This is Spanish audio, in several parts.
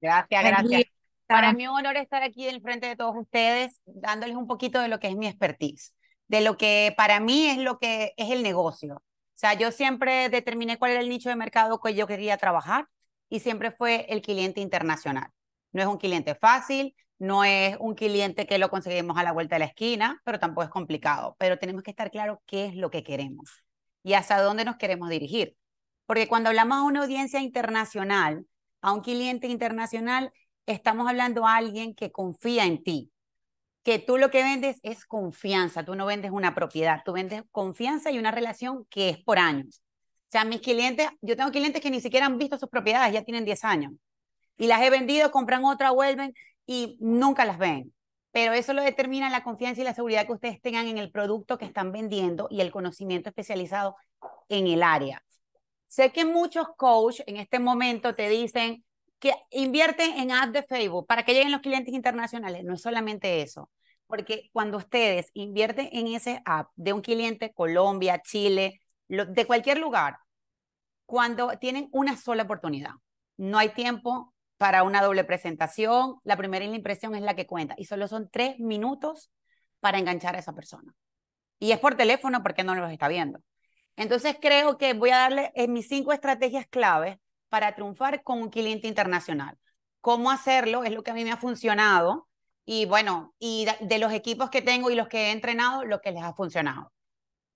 Gracias, gracias. Para mí un honor estar aquí en frente de todos ustedes, dándoles un poquito de lo que es mi expertise, de lo que para mí es lo que es el negocio. O sea, yo siempre determiné cuál era el nicho de mercado que yo quería trabajar y siempre fue el cliente internacional. No es un cliente fácil, no es un cliente que lo conseguimos a la vuelta de la esquina, pero tampoco es complicado. Pero tenemos que estar claro qué es lo que queremos y hasta dónde nos queremos dirigir. Porque cuando hablamos a una audiencia internacional, a un cliente internacional, estamos hablando a alguien que confía en ti, que tú lo que vendes es confianza, tú no vendes una propiedad, tú vendes confianza y una relación que es por años. O sea, mis clientes, yo tengo clientes que ni siquiera han visto sus propiedades, ya tienen 10 años. Y las he vendido, compran otra, vuelven y nunca las ven. Pero eso lo determina la confianza y la seguridad que ustedes tengan en el producto que están vendiendo y el conocimiento especializado en el área. Sé que muchos coaches en este momento te dicen que invierten en app de Facebook para que lleguen los clientes internacionales. No es solamente eso, porque cuando ustedes invierten en ese app de un cliente Colombia, Chile, de cualquier lugar, cuando tienen una sola oportunidad, no hay tiempo para una doble presentación, la primera impresión es la que cuenta y solo son tres minutos para enganchar a esa persona. Y es por teléfono porque no los está viendo. Entonces creo que voy a darle eh, mis cinco estrategias claves para triunfar con un cliente internacional. ¿Cómo hacerlo? Es lo que a mí me ha funcionado. Y bueno, y de los equipos que tengo y los que he entrenado, lo que les ha funcionado.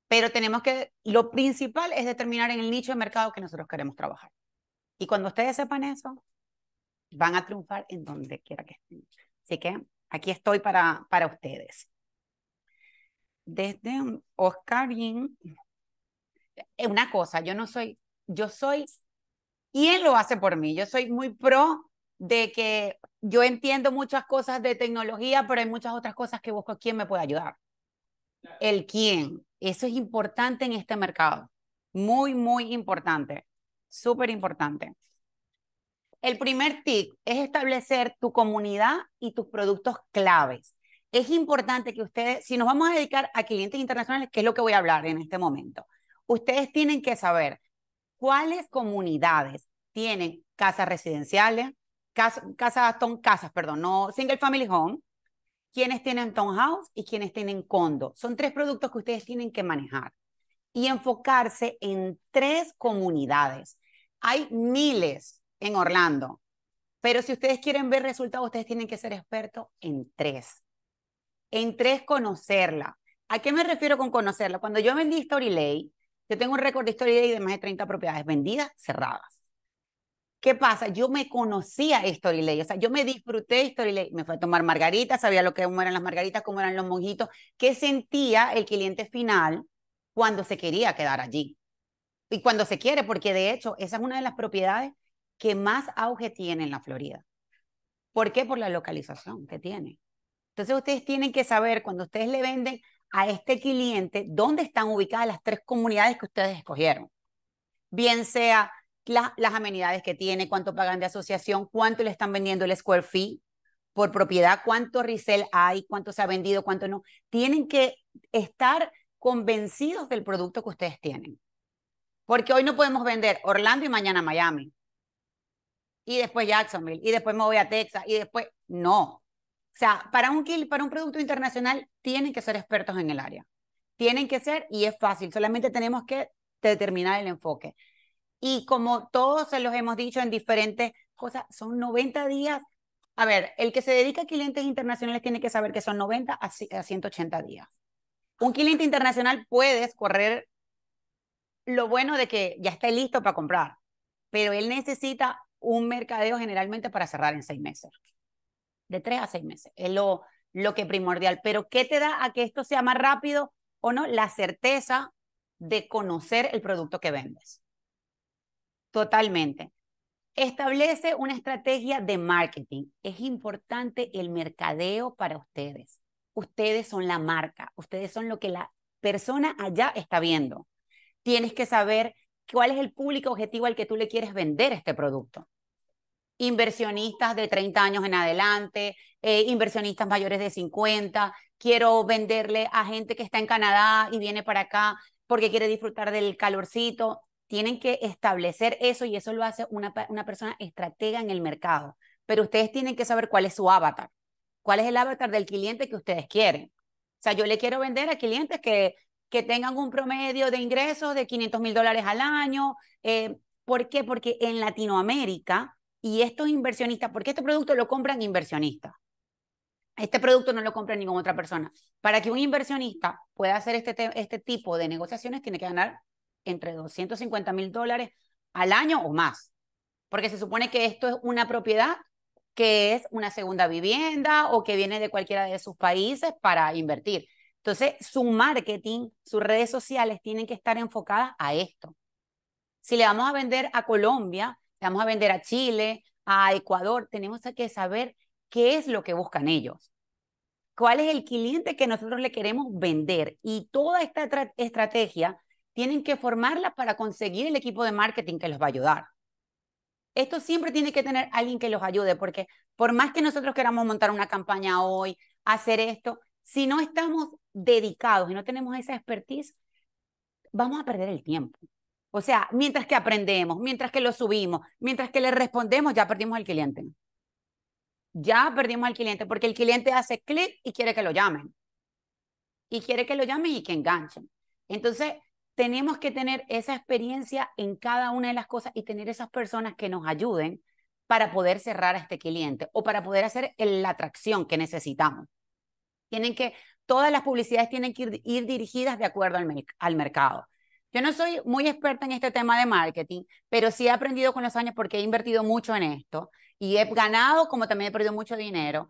Pero tenemos que, lo principal es determinar en el nicho de mercado que nosotros queremos trabajar. Y cuando ustedes sepan eso, van a triunfar en donde quiera que estén. Así que aquí estoy para, para ustedes. Desde Oscarín, es eh, una cosa, yo no soy, yo soy, y él lo hace por mí, yo soy muy pro de que yo entiendo muchas cosas de tecnología, pero hay muchas otras cosas que busco quién me puede ayudar. El quién, eso es importante en este mercado, muy, muy importante, súper importante. El primer tip es establecer tu comunidad y tus productos claves. Es importante que ustedes, si nos vamos a dedicar a clientes internacionales, que es lo que voy a hablar en este momento, ustedes tienen que saber cuáles comunidades tienen casas residenciales, casas, casa, casas, perdón, no single family home, quienes tienen townhouse y quienes tienen condo. Son tres productos que ustedes tienen que manejar y enfocarse en tres comunidades. Hay miles en Orlando, pero si ustedes quieren ver resultados, ustedes tienen que ser expertos en tres. En tres, conocerla. ¿A qué me refiero con conocerla? Cuando yo vendí Storylay, yo tengo un récord de historia de más de 30 propiedades vendidas, cerradas. ¿Qué pasa? Yo me conocía StoryLay. o sea, yo me disfruté StoryLay. me fue a tomar margaritas, sabía lo que eran las margaritas, cómo eran los monjitos, qué sentía el cliente final cuando se quería quedar allí. Y cuando se quiere, porque de hecho, esa es una de las propiedades que más auge tiene en la Florida. ¿Por qué? Por la localización que tiene. Entonces ustedes tienen que saber, cuando ustedes le venden a este cliente dónde están ubicadas las tres comunidades que ustedes escogieron. Bien sea las amenidades que tiene, cuánto pagan de asociación, cuánto le están vendiendo el square fee por propiedad, cuánto resell hay, cuánto se ha vendido, cuánto no. Tienen que estar convencidos del producto que ustedes tienen. Porque hoy no podemos vender Orlando y mañana Miami. Y después Jacksonville, y después me voy a Texas, y después... No, o sea, para un, para un producto internacional tienen que ser expertos en el área. Tienen que ser y es fácil, solamente tenemos que determinar el enfoque. Y como todos se los hemos dicho en diferentes cosas, son 90 días. A ver, el que se dedica a clientes internacionales tiene que saber que son 90 a 180 días. Un cliente internacional puedes correr lo bueno de que ya está listo para comprar, pero él necesita un mercadeo generalmente para cerrar en seis meses de tres a seis meses. Es lo, lo que primordial. Pero ¿qué te da a que esto sea más rápido o no? La certeza de conocer el producto que vendes. Totalmente. Establece una estrategia de marketing. Es importante el mercadeo para ustedes. Ustedes son la marca, ustedes son lo que la persona allá está viendo. Tienes que saber cuál es el público objetivo al que tú le quieres vender este producto inversionistas de 30 años en adelante, eh, inversionistas mayores de 50, quiero venderle a gente que está en Canadá y viene para acá porque quiere disfrutar del calorcito. Tienen que establecer eso y eso lo hace una, persona estratega en el mercado. Pero ustedes tienen que saber cuál es su avatar, cuál es el avatar del cliente que ustedes quieren. O sea, yo le quiero vender a clientes que, que tengan un promedio de ingresos de 500 mil dólares al año. Eh, ¿Por qué? Porque en Latinoamérica y estos inversionistas, porque este producto lo compran inversionistas. Este producto no lo compra ninguna otra persona. Para que un inversionista pueda hacer este, este tipo de negociaciones, tiene que ganar entre 250 mil dólares al año o más. Porque se supone que esto es una propiedad que es una segunda vivienda o que viene de cualquiera de sus países para invertir. Entonces, su marketing, sus redes sociales tienen que estar enfocadas a esto. Si le vamos a vender a Colombia, vamos a vender a Chile, a Ecuador, tenemos que saber qué es lo que buscan ellos, cuál es el cliente que nosotros le queremos vender y toda esta estrategia tienen que formarla para conseguir el equipo de marketing que los va a ayudar. Esto siempre tiene que tener alguien que los ayude, porque por más que nosotros queramos montar una campaña hoy, hacer esto, si no estamos dedicados y no tenemos esa expertise, vamos a perder el tiempo. O sea, mientras que aprendemos, mientras que lo subimos, mientras que le respondemos, ya perdimos al cliente. Ya perdimos al cliente porque el cliente hace clic y quiere que lo llamen. Y quiere que lo llamen y que enganchen. Entonces, tenemos que tener esa experiencia en cada una de las cosas y tener esas personas que nos ayuden para poder cerrar a este cliente o para poder hacer la atracción que necesitamos. Tienen que, todas las publicidades tienen que ir, dirigidas de acuerdo al mercado. Yo no soy muy experta en este tema de marketing, pero sí he aprendido con los años porque he invertido mucho en esto y he ganado como también he perdido mucho dinero.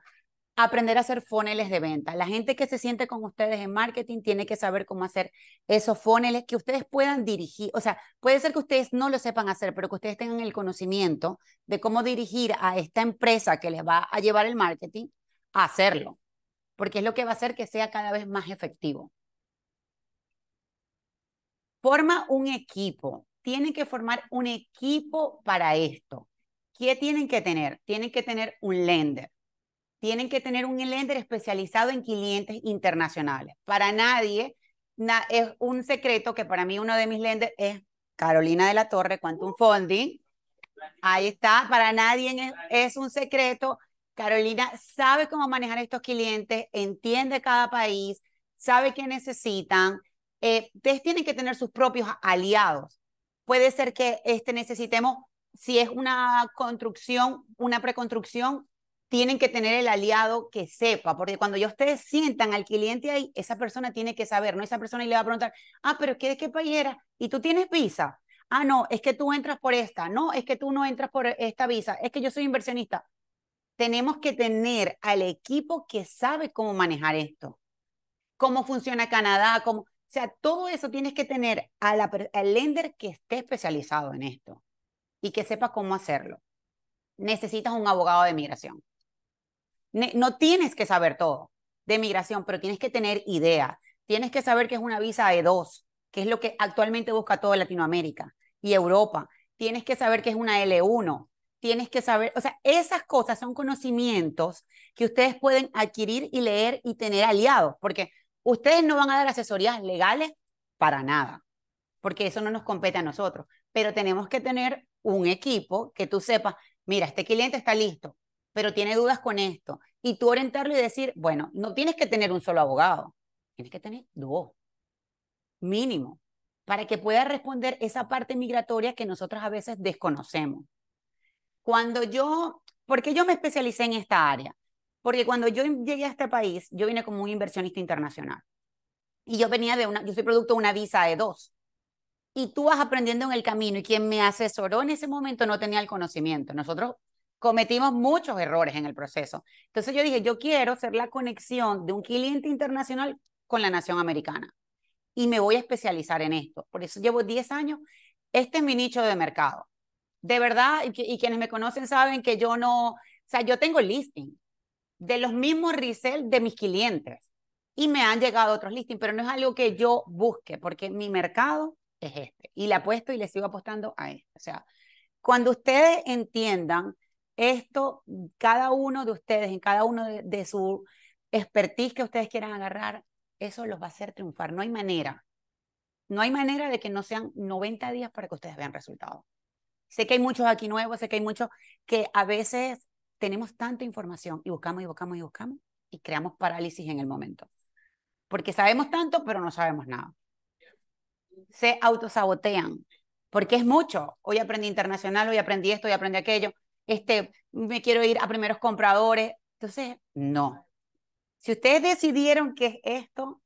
Aprender a hacer foneles de venta. La gente que se siente con ustedes en marketing tiene que saber cómo hacer esos foneles que ustedes puedan dirigir. O sea, puede ser que ustedes no lo sepan hacer, pero que ustedes tengan el conocimiento de cómo dirigir a esta empresa que les va a llevar el marketing a hacerlo, porque es lo que va a hacer que sea cada vez más efectivo. Forma un equipo. Tienen que formar un equipo para esto. ¿Qué tienen que tener? Tienen que tener un lender. Tienen que tener un lender especializado en clientes internacionales. Para nadie es un secreto que para mí uno de mis lenders es Carolina de la Torre, Quantum Funding. Ahí está, para nadie es, es un secreto. Carolina sabe cómo manejar estos clientes, entiende cada país, sabe qué necesitan, eh, ustedes tienen que tener sus propios aliados. Puede ser que este, necesitemos, si es una construcción, una preconstrucción, tienen que tener el aliado que sepa, porque cuando ya ustedes sientan al cliente ahí, esa persona tiene que saber, ¿no? Esa persona le va a preguntar, ah, pero ¿qué de qué país era? ¿Y tú tienes visa? Ah, no, es que tú entras por esta, no, es que tú no entras por esta visa, es que yo soy inversionista. Tenemos que tener al equipo que sabe cómo manejar esto, cómo funciona Canadá, cómo... O sea, todo eso tienes que tener al lender que esté especializado en esto y que sepa cómo hacerlo. Necesitas un abogado de migración. no tienes que saber todo de migración, pero tienes que tener idea. Tienes que saber que es una visa E2, que es lo que actualmente busca toda Latinoamérica y Europa. Tienes que saber que es una L1, tienes que saber, o sea, esas cosas son conocimientos que ustedes pueden adquirir y leer y tener aliados, porque Ustedes no van a dar asesorías legales para nada, porque eso no nos compete a nosotros, pero tenemos que tener un equipo que tú sepas, mira, este cliente está listo, pero tiene dudas con esto, y tú orientarlo y decir, bueno, no tienes que tener un solo abogado, tienes que tener dos, mínimo, para que pueda responder esa parte migratoria que nosotros a veces desconocemos. Cuando yo, porque yo me especialicé en esta área, porque cuando yo llegué a este país, yo vine como un inversionista internacional. Y yo venía de una, yo soy producto de una visa de dos. Y tú vas aprendiendo en el camino y quien me asesoró en ese momento no tenía el conocimiento. Nosotros cometimos muchos errores en el proceso. Entonces yo dije, yo quiero ser la conexión de un cliente internacional con la nación americana. Y me voy a especializar en esto. Por eso llevo 10 años. Este es mi nicho de mercado. De verdad, y, y quienes me conocen saben que yo no, o sea, yo tengo listing, de los mismos resell de mis clientes y me han llegado otros listings, pero no es algo que yo busque porque mi mercado es este y le apuesto y le sigo apostando a este. O sea, cuando ustedes entiendan esto, cada uno de ustedes, en cada uno de, de su expertise que ustedes quieran agarrar, eso los va a hacer triunfar. No hay manera. No hay manera de que no sean 90 días para que ustedes vean resultados. Sé que hay muchos aquí nuevos, sé que hay muchos que a veces tenemos tanta información y buscamos y buscamos y buscamos y creamos parálisis en el momento. Porque sabemos tanto, pero no sabemos nada. Se autosabotean, porque es mucho. Hoy aprendí internacional, hoy aprendí esto, hoy aprendí aquello. Este, me quiero ir a primeros compradores. Entonces, no. Si ustedes decidieron que es esto,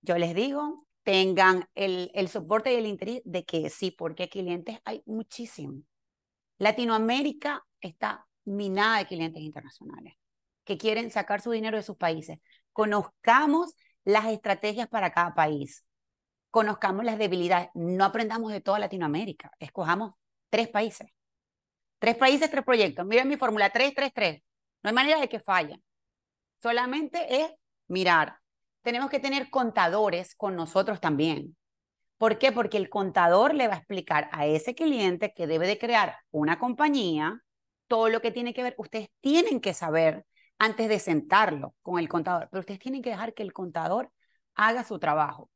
yo les digo, tengan el, el soporte y el interés de que sí, porque clientes hay muchísimo. Latinoamérica está nada de clientes internacionales que quieren sacar su dinero de sus países. Conozcamos las estrategias para cada país, conozcamos las debilidades, no aprendamos de toda Latinoamérica, escojamos tres países. Tres países, tres proyectos. Miren mi fórmula, tres tres No hay manera de que falle Solamente es mirar. Tenemos que tener contadores con nosotros también. ¿Por qué? Porque el contador le va a explicar a ese cliente que debe de crear una compañía todo lo que tiene que ver, ustedes tienen que saber antes de sentarlo con el contador, pero ustedes tienen que dejar que el contador haga su trabajo.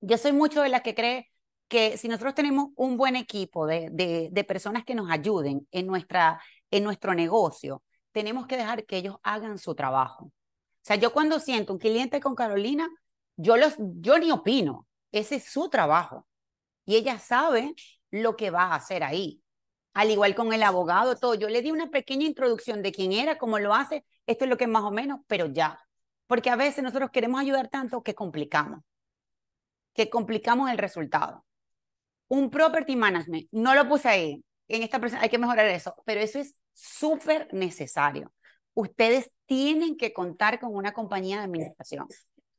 Yo soy mucho de las que cree que si nosotros tenemos un buen equipo de, personas que nos ayuden en, nuestra, en nuestro negocio, tenemos que dejar que ellos hagan su trabajo. O sea, yo cuando siento un cliente con Carolina, yo, los, yo ni opino, ese es su trabajo. Y ella sabe lo que va a hacer ahí al igual con el abogado, todo. Yo le di una pequeña introducción de quién era, cómo lo hace, esto es lo que más o menos, pero ya. Porque a veces nosotros queremos ayudar tanto que complicamos, que complicamos el resultado. Un property management, no lo puse ahí, en esta persona hay que mejorar eso, pero eso es súper necesario. Ustedes tienen que contar con una compañía de administración,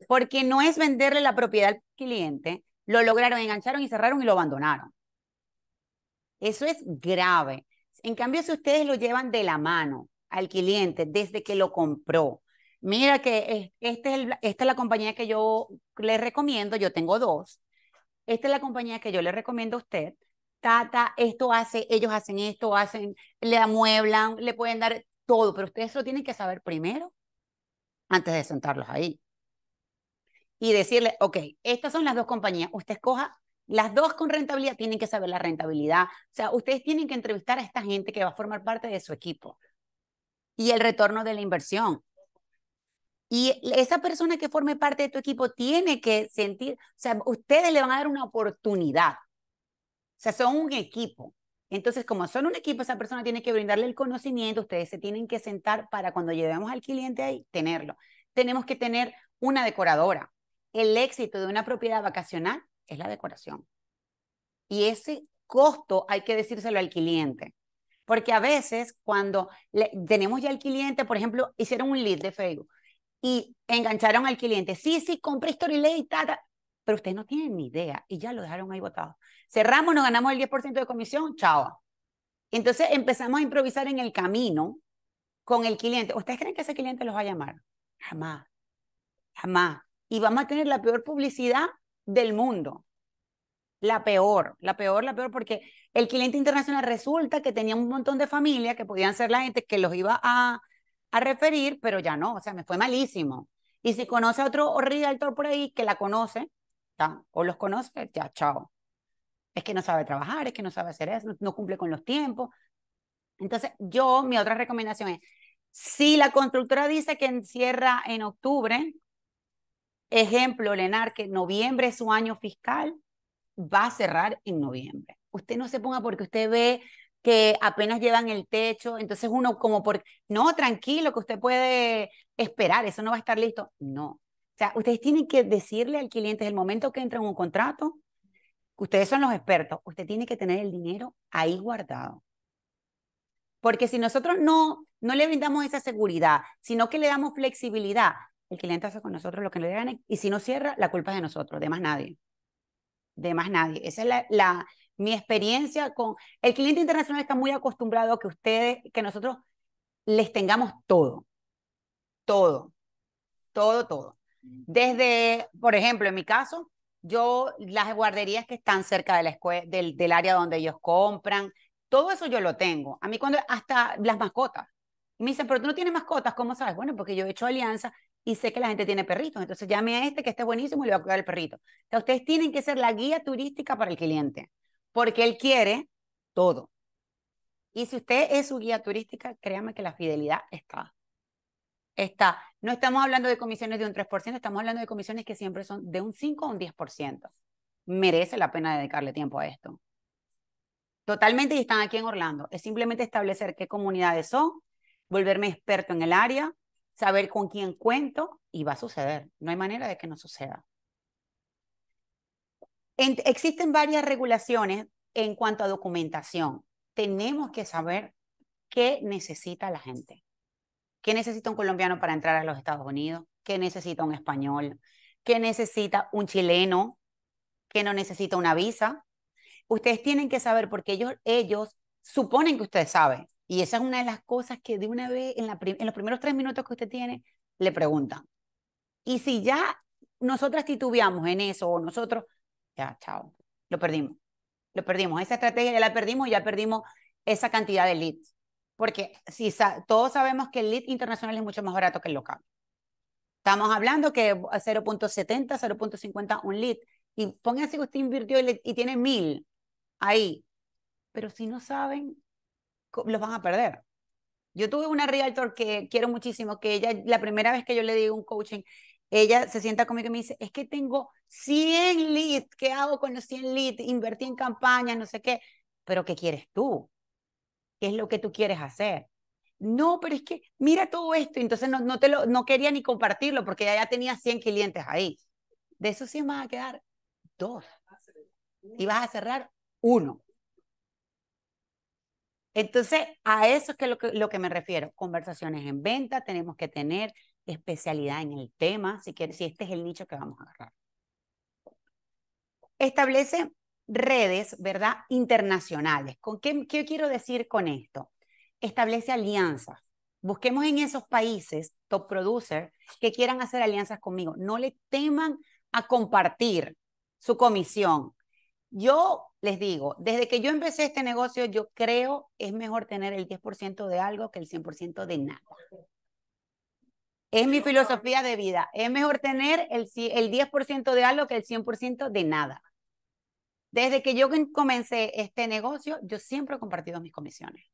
porque no es venderle la propiedad al cliente, lo lograron, engancharon y cerraron y lo abandonaron. Eso es grave. En cambio, si ustedes lo llevan de la mano al cliente desde que lo compró, mira que este es esta es la compañía que yo le recomiendo, yo tengo dos, esta es la compañía que yo le recomiendo a usted, tata, esto hace, ellos hacen esto, hacen, le amueblan, le pueden dar todo, pero ustedes lo tienen que saber primero antes de sentarlos ahí. Y decirle, ok, estas son las dos compañías, usted escoja las dos con rentabilidad tienen que saber la rentabilidad. O sea, ustedes tienen que entrevistar a esta gente que va a formar parte de su equipo y el retorno de la inversión. Y esa persona que forme parte de tu equipo tiene que sentir, o sea, ustedes le van a dar una oportunidad. O sea, son un equipo. Entonces, como son un equipo, esa persona tiene que brindarle el conocimiento, ustedes se tienen que sentar para cuando llevemos al cliente ahí, tenerlo. Tenemos que tener una decoradora. El éxito de una propiedad vacacional es la decoración. Y ese costo hay que decírselo al cliente. Porque a veces cuando tenemos ya al cliente, por ejemplo, hicieron un lead de Facebook y engancharon al cliente, sí, sí, compré Storylay y tal, pero ustedes no tienen ni idea y ya lo dejaron ahí botado. Cerramos, nos ganamos el 10% de comisión, chao. Entonces empezamos a improvisar en el camino con el cliente. ¿Ustedes creen que ese cliente los va a llamar? Jamás, jamás. Y vamos a tener la peor publicidad del mundo. La peor, la peor, la peor, porque el cliente internacional resulta que tenía un montón de familia que podían ser la gente que los iba a, referir, pero ya no, o sea, me fue malísimo. Y si conoce a otro actor por ahí que la conoce, o los conoce, ya, chao. Es que no sabe trabajar, es que no sabe hacer eso, no, no cumple con los tiempos. Entonces, yo, mi otra recomendación es, si la constructora dice que encierra en octubre, Ejemplo, Lenar, que noviembre es su año fiscal, va a cerrar en noviembre. Usted no se ponga porque usted ve que apenas llevan el techo, entonces uno como por, no, tranquilo, que usted puede esperar, eso no va a estar listo. No. O sea, ustedes tienen que decirle al cliente desde el momento que entra en un contrato, que ustedes son los expertos, usted tiene que tener el dinero ahí guardado. Porque si nosotros no, no le brindamos esa seguridad, sino que le damos flexibilidad, el cliente hace con nosotros lo que le gane y si no cierra, la culpa es de nosotros, de más nadie. De más nadie. Esa es la, mi experiencia con... El cliente internacional está muy acostumbrado a que ustedes, que nosotros les tengamos todo. Todo. Todo, todo. Mm. Desde, por ejemplo, en mi caso, yo, las guarderías que están cerca de la del, del área donde ellos compran, todo eso yo lo tengo. A mí cuando, hasta las mascotas. Me dicen, pero tú no tienes mascotas, ¿cómo sabes? Bueno, porque yo he hecho alianza y sé que la gente tiene perritos, entonces llame a este que está buenísimo y le va a cuidar el perrito. Entonces, ustedes tienen que ser la guía turística para el cliente, porque él quiere todo. Y si usted es su guía turística, créame que la fidelidad está. Está. No estamos hablando de comisiones de un 3%, estamos hablando de comisiones que siempre son de un 5 o un 10%. Merece la pena dedicarle tiempo a esto. Totalmente y están aquí en Orlando. Es simplemente establecer qué comunidades son, volverme experto en el área, saber con quién cuento y va a suceder. No hay manera de que no suceda. existen varias regulaciones en cuanto a documentación. Tenemos que saber qué necesita la gente. ¿Qué necesita un colombiano para entrar a los Estados Unidos? ¿Qué necesita un español? ¿Qué necesita un chileno? ¿Qué no necesita una visa? Ustedes tienen que saber porque ellos, ellos suponen que ustedes saben, y esa es una de las cosas que de una vez, en, la en los primeros tres minutos que usted tiene, le preguntan. Y si ya nosotras titubeamos en eso o nosotros, ya, chao, lo perdimos. Lo perdimos. Esa estrategia ya la perdimos, ya perdimos esa cantidad de leads. Porque si todos sabemos que el lead internacional es mucho más barato que el local. Estamos hablando que 0.70, 0.50 un lead. Y pónganse que usted invirtió y tiene mil ahí. Pero si no saben los van a perder. Yo tuve una realtor que quiero muchísimo, que ella, la primera vez que yo le digo un coaching, ella se sienta conmigo y me dice, es que tengo 100 leads, ¿qué hago con los 100 leads? Invertí en campañas, no sé qué, pero ¿qué quieres tú? ¿Qué es lo que tú quieres hacer? No, pero es que mira todo esto, entonces no, no, te lo, no quería ni compartirlo porque ya, tenía 100 clientes ahí. De esos 100 van a quedar dos. Y vas a cerrar uno. Entonces, a eso es que lo, que me refiero. Conversaciones en venta, tenemos que tener especialidad en el tema, si, si este es el nicho que vamos a agarrar. Establece redes, ¿verdad? Internacionales. ¿Con qué, qué quiero decir con esto? Establece alianzas. Busquemos en esos países, top producer, que quieran hacer alianzas conmigo. No le teman a compartir su comisión. Yo les digo, desde que yo empecé este negocio, yo creo es mejor tener el 10% de algo que el 100% de nada. Es mi filosofía de vida. Es mejor tener el, el 10% de algo que el 100% de nada. Desde que yo comencé este negocio, yo siempre he compartido mis comisiones.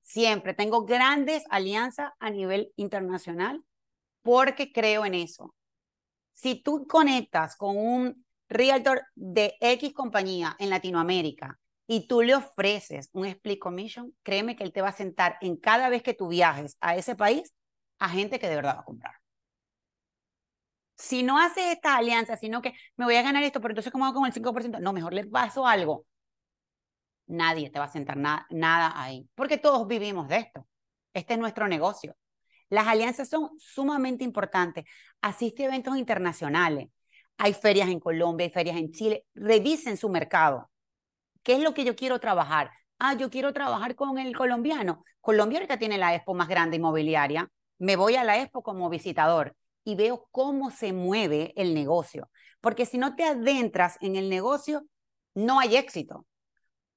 Siempre. Tengo grandes alianzas a nivel internacional porque creo en eso. Si tú conectas con un realtor de X compañía en Latinoamérica y tú le ofreces un split commission, créeme que él te va a sentar en cada vez que tú viajes a ese país a gente que de verdad va a comprar. Si no hace esta alianza, sino que me voy a ganar esto, pero entonces ¿cómo hago con el 5%? No, mejor le paso algo. Nadie te va a sentar nada ahí, porque todos vivimos de esto. Este es nuestro negocio. Las alianzas son sumamente importantes. Asiste a eventos internacionales. Hay ferias en Colombia, hay ferias en Chile. Revisen su mercado. ¿Qué es lo que yo quiero trabajar? Ah, yo quiero trabajar con el colombiano. Colombia ahorita tiene la expo más grande inmobiliaria. Me voy a la expo como visitador y veo cómo se mueve el negocio. Porque si no te adentras en el negocio, no hay éxito.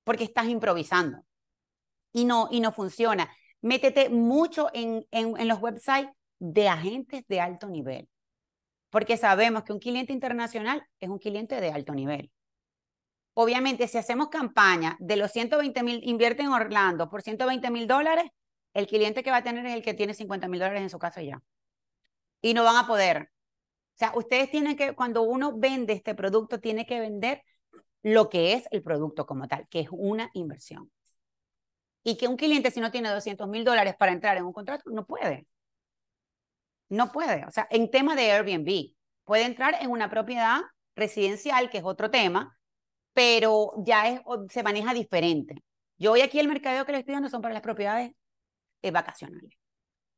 Porque estás improvisando. Y no, y no funciona. Métete mucho en, en los websites de agentes de alto nivel porque sabemos que un cliente internacional es un cliente de alto nivel. Obviamente, si hacemos campaña de los 120 mil, invierte en Orlando por 120 mil dólares, el cliente que va a tener es el que tiene 50 mil dólares en su caso ya. Y no van a poder. O sea, ustedes tienen que, cuando uno vende este producto, tiene que vender lo que es el producto como tal, que es una inversión. Y que un cliente, si no tiene 200 mil dólares para entrar en un contrato, no puede. No puede. O sea, en tema de Airbnb, puede entrar en una propiedad residencial, que es otro tema, pero ya es, se maneja diferente. Yo hoy aquí el mercadeo que le estoy dando son para las propiedades eh, vacacionales,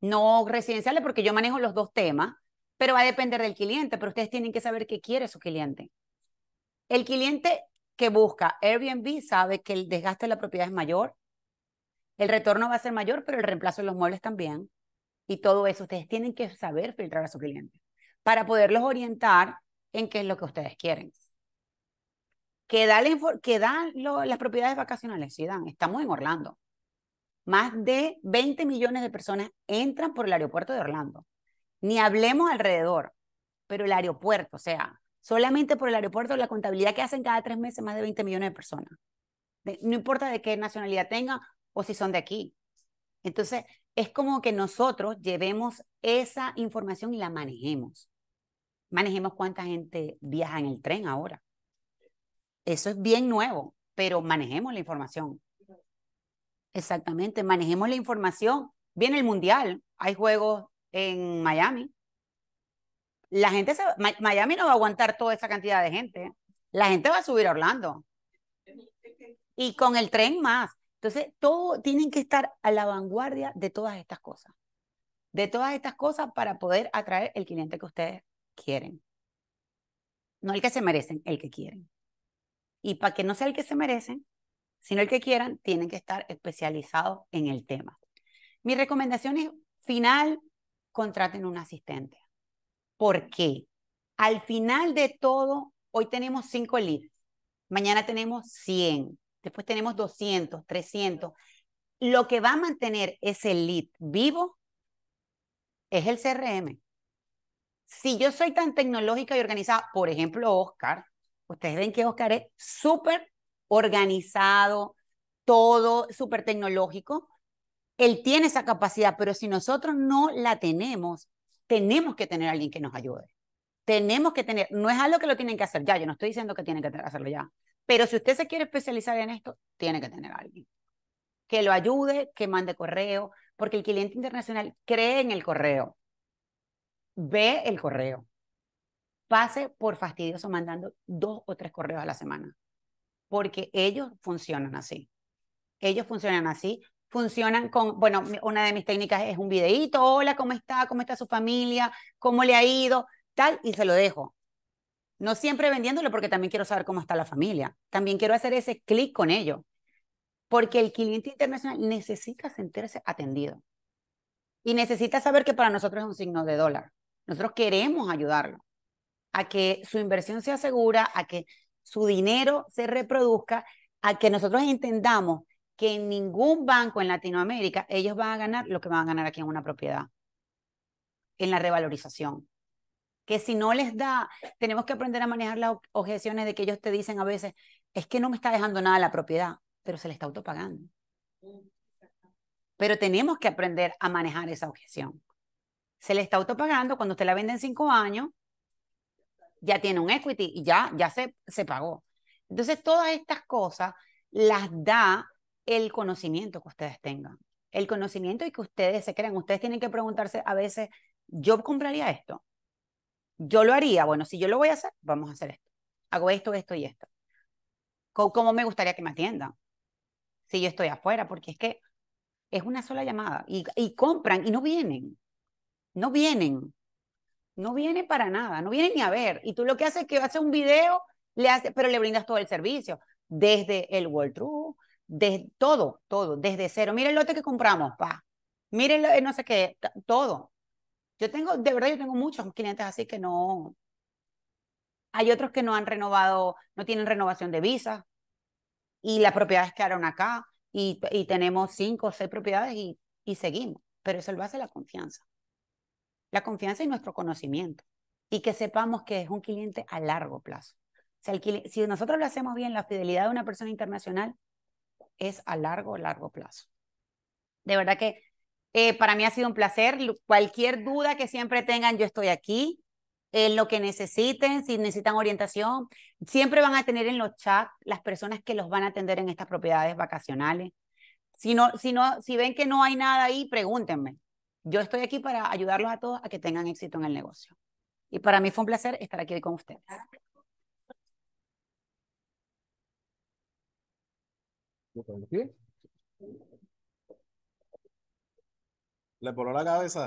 no residenciales, porque yo manejo los dos temas, pero va a depender del cliente, pero ustedes tienen que saber qué quiere su cliente. El cliente que busca Airbnb sabe que el desgaste de la propiedad es mayor, el retorno va a ser mayor, pero el reemplazo de los muebles también y todo eso. Ustedes tienen que saber filtrar a su cliente para poderlos orientar en qué es lo que ustedes quieren. ¿Que dan, que las propiedades vacacionales? Sí, dan. Estamos en Orlando. Más de 20 millones de personas entran por el aeropuerto de Orlando. Ni hablemos alrededor, pero el aeropuerto, o sea, solamente por el aeropuerto, la contabilidad que hacen cada tres meses más de 20 millones de personas. no importa de qué nacionalidad tengan o si son de aquí. Entonces, es como que nosotros llevemos esa información y la manejemos. Manejemos cuánta gente viaja en el tren ahora. Eso es bien nuevo, pero manejemos la información. Exactamente, manejemos la información. Viene el mundial, hay juegos en Miami. La gente se, Miami no va a aguantar toda esa cantidad de gente. La gente va a subir a Orlando. Y con el tren más. Entonces, todo, tienen que estar a la vanguardia de todas estas cosas, de todas estas cosas para poder atraer el cliente que ustedes quieren. No el que se merecen, el que quieren. Y para que no sea el que se merecen, sino el que quieran, tienen que estar especializados en el tema. Mi recomendación es final, contraten un asistente. ¿Por qué? Al final de todo, hoy tenemos cinco leads, mañana tenemos 100, Después tenemos 200, 300. Lo que va a mantener ese lead vivo es el CRM. Si yo soy tan tecnológica y organizada, por ejemplo, Oscar, ustedes ven que Oscar es súper organizado, todo súper tecnológico. Él tiene esa capacidad, pero si nosotros no la tenemos, tenemos que tener a alguien que nos ayude. Tenemos que tener, no es algo que lo tienen que hacer ya, yo no estoy diciendo que tienen que hacerlo ya, pero si usted se quiere especializar en esto, tiene que tener alguien que lo ayude, que mande correo, porque el cliente internacional cree en el correo, ve el correo, pase por fastidioso mandando dos o tres correos a la semana, porque ellos funcionan así. Ellos funcionan así, funcionan con, bueno, una de mis técnicas es un videíto, hola, ¿cómo está? ¿Cómo está su familia? ¿Cómo le ha ido? Tal, y se lo dejo. No siempre vendiéndole porque también quiero saber cómo está la familia. También quiero hacer ese clic con ellos Porque el cliente internacional necesita sentirse atendido. Y necesita saber que para nosotros es un signo de dólar. Nosotros queremos ayudarlo a que su inversión sea segura, a que su dinero se reproduzca, a que nosotros entendamos que en ningún banco en Latinoamérica ellos van a ganar lo que van a ganar aquí en una propiedad, en la revalorización que si no les da, tenemos que aprender a manejar las objeciones de que ellos te dicen a veces, es que no me está dejando nada la propiedad, pero se le está autopagando. Pero tenemos que aprender a manejar esa objeción. Se le está autopagando, cuando usted la vende en cinco años, ya tiene un equity y ya, ya se, se pagó. Entonces, todas estas cosas las da el conocimiento que ustedes tengan. El conocimiento y que ustedes se crean. Ustedes tienen que preguntarse a veces, ¿yo compraría esto? yo lo haría, bueno, si yo lo voy a hacer, vamos a hacer esto. Hago esto, esto y esto. ¿Cómo, me gustaría que me atiendan? Si yo estoy afuera, porque es que es una sola llamada y, compran y no vienen. No vienen. No vienen para nada, no vienen ni a ver. Y tú lo que haces es que haces un video, le pero le brindas todo el servicio, desde el World True, desde todo, todo, desde cero. Mira el lote que compramos, pa. Miren eh, no sé qué, todo. Yo tengo, de verdad, yo tengo muchos clientes así que no. Hay otros que no han renovado, no tienen renovación de visa y las propiedades quedaron acá y, y tenemos cinco o seis propiedades y, y seguimos. Pero eso lo hace la confianza. La confianza y nuestro conocimiento. Y que sepamos que es un cliente a largo plazo. si nosotros lo hacemos bien, la fidelidad de una persona internacional es a largo, largo plazo. De verdad que eh, para mí ha sido un placer. Cualquier duda que siempre tengan, yo estoy aquí. En lo que necesiten, si necesitan orientación, siempre van a tener en los chats las personas que los van a atender en estas propiedades vacacionales. Si, si, no, si ven que no hay nada ahí, pregúntenme. Yo estoy aquí para ayudarlos a todos a que tengan éxito en el negocio. Y para mí fue un placer estar aquí con ustedes. le voló la cabeza.